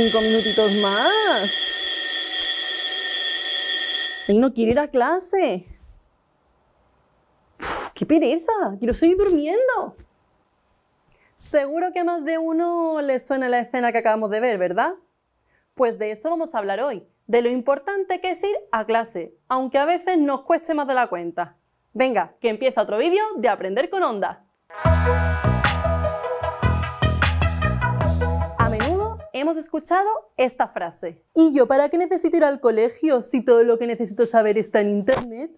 cinco minutitos más. Él no quiere ir a clase. ¡Qué pereza! Quiero seguir durmiendo. Seguro que más de uno le suena la escena que acabamos de ver, ¿verdad? Pues de eso vamos a hablar hoy, de lo importante que es ir a clase, aunque a veces nos cueste más de la cuenta. Venga, que empieza otro vídeo de Aprender con Onda. hemos escuchado esta frase. ¿Y yo para qué necesito ir al colegio si todo lo que necesito saber está en Internet?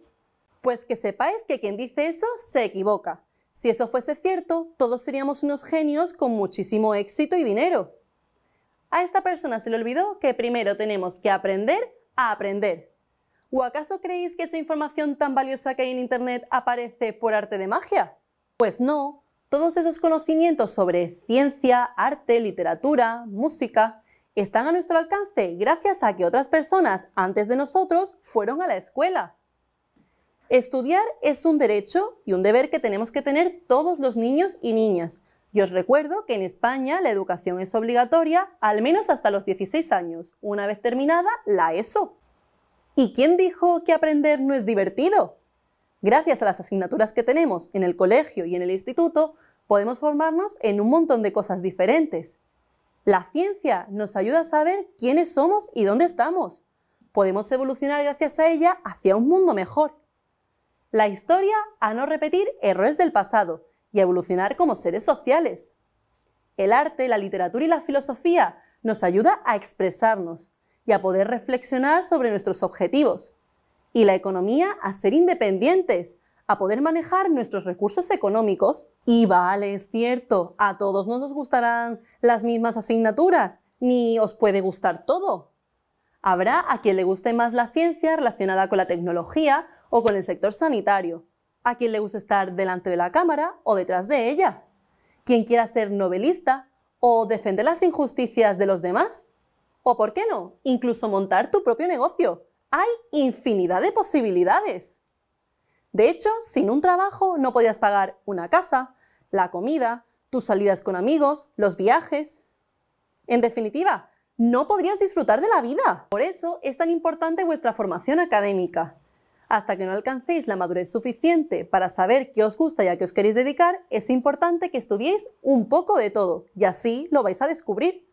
Pues que sepáis que quien dice eso se equivoca. Si eso fuese cierto, todos seríamos unos genios con muchísimo éxito y dinero. A esta persona se le olvidó que primero tenemos que aprender a aprender. ¿O acaso creéis que esa información tan valiosa que hay en Internet aparece por arte de magia? Pues no, todos esos conocimientos sobre ciencia, arte, literatura, música, están a nuestro alcance gracias a que otras personas antes de nosotros fueron a la escuela. Estudiar es un derecho y un deber que tenemos que tener todos los niños y niñas. Y os recuerdo que en España la educación es obligatoria al menos hasta los 16 años, una vez terminada la ESO. ¿Y quién dijo que aprender no es divertido? Gracias a las asignaturas que tenemos en el colegio y en el instituto, podemos formarnos en un montón de cosas diferentes. La ciencia nos ayuda a saber quiénes somos y dónde estamos. Podemos evolucionar gracias a ella hacia un mundo mejor. La historia a no repetir errores del pasado y a evolucionar como seres sociales. El arte, la literatura y la filosofía nos ayuda a expresarnos y a poder reflexionar sobre nuestros objetivos y la economía a ser independientes, a poder manejar nuestros recursos económicos. Y vale, es cierto, a todos no nos gustarán las mismas asignaturas, ni os puede gustar todo. Habrá a quien le guste más la ciencia relacionada con la tecnología o con el sector sanitario, a quien le guste estar delante de la cámara o detrás de ella, quien quiera ser novelista o defender las injusticias de los demás, o por qué no, incluso montar tu propio negocio hay infinidad de posibilidades. De hecho, sin un trabajo no podrías pagar una casa, la comida, tus salidas con amigos, los viajes. En definitiva, no podrías disfrutar de la vida. Por eso es tan importante vuestra formación académica. Hasta que no alcancéis la madurez suficiente para saber qué os gusta y a qué os queréis dedicar, es importante que estudiéis un poco de todo y así lo vais a descubrir.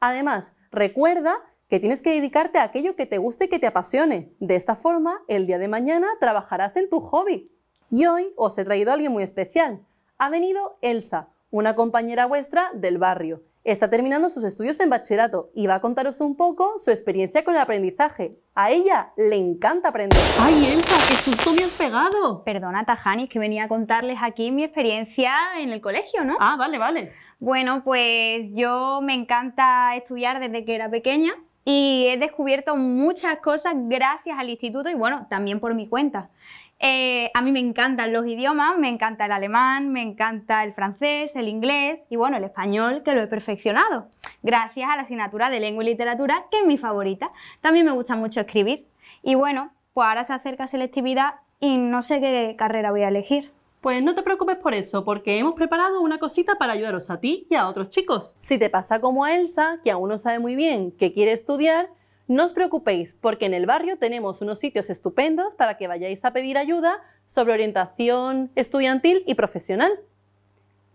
Además, recuerda que tienes que dedicarte a aquello que te guste y que te apasione. De esta forma, el día de mañana trabajarás en tu hobby. Y hoy os he traído a alguien muy especial. Ha venido Elsa, una compañera vuestra del barrio. Está terminando sus estudios en bachillerato y va a contaros un poco su experiencia con el aprendizaje. A ella le encanta aprender. ¡Ay, Elsa, qué susto me has pegado! Perdona, Tajani, que venía a contarles aquí mi experiencia en el colegio, ¿no? Ah, vale, vale. Bueno, pues yo me encanta estudiar desde que era pequeña y he descubierto muchas cosas gracias al instituto y bueno, también por mi cuenta. Eh, a mí me encantan los idiomas, me encanta el alemán, me encanta el francés, el inglés y bueno, el español que lo he perfeccionado gracias a la asignatura de lengua y literatura que es mi favorita. También me gusta mucho escribir y bueno, pues ahora se acerca selectividad y no sé qué carrera voy a elegir. Pues no te preocupes por eso, porque hemos preparado una cosita para ayudaros a ti y a otros chicos. Si te pasa como a Elsa, que aún no sabe muy bien qué quiere estudiar, no os preocupéis, porque en el barrio tenemos unos sitios estupendos para que vayáis a pedir ayuda sobre orientación estudiantil y profesional.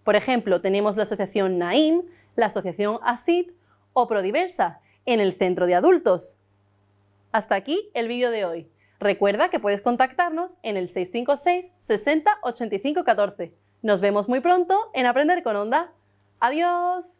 Por ejemplo, tenemos la Asociación Naim, la Asociación ASID o Prodiversa, en el Centro de Adultos. Hasta aquí el vídeo de hoy. Recuerda que puedes contactarnos en el 656 60 85 14. Nos vemos muy pronto en Aprender con Onda. ¡Adiós!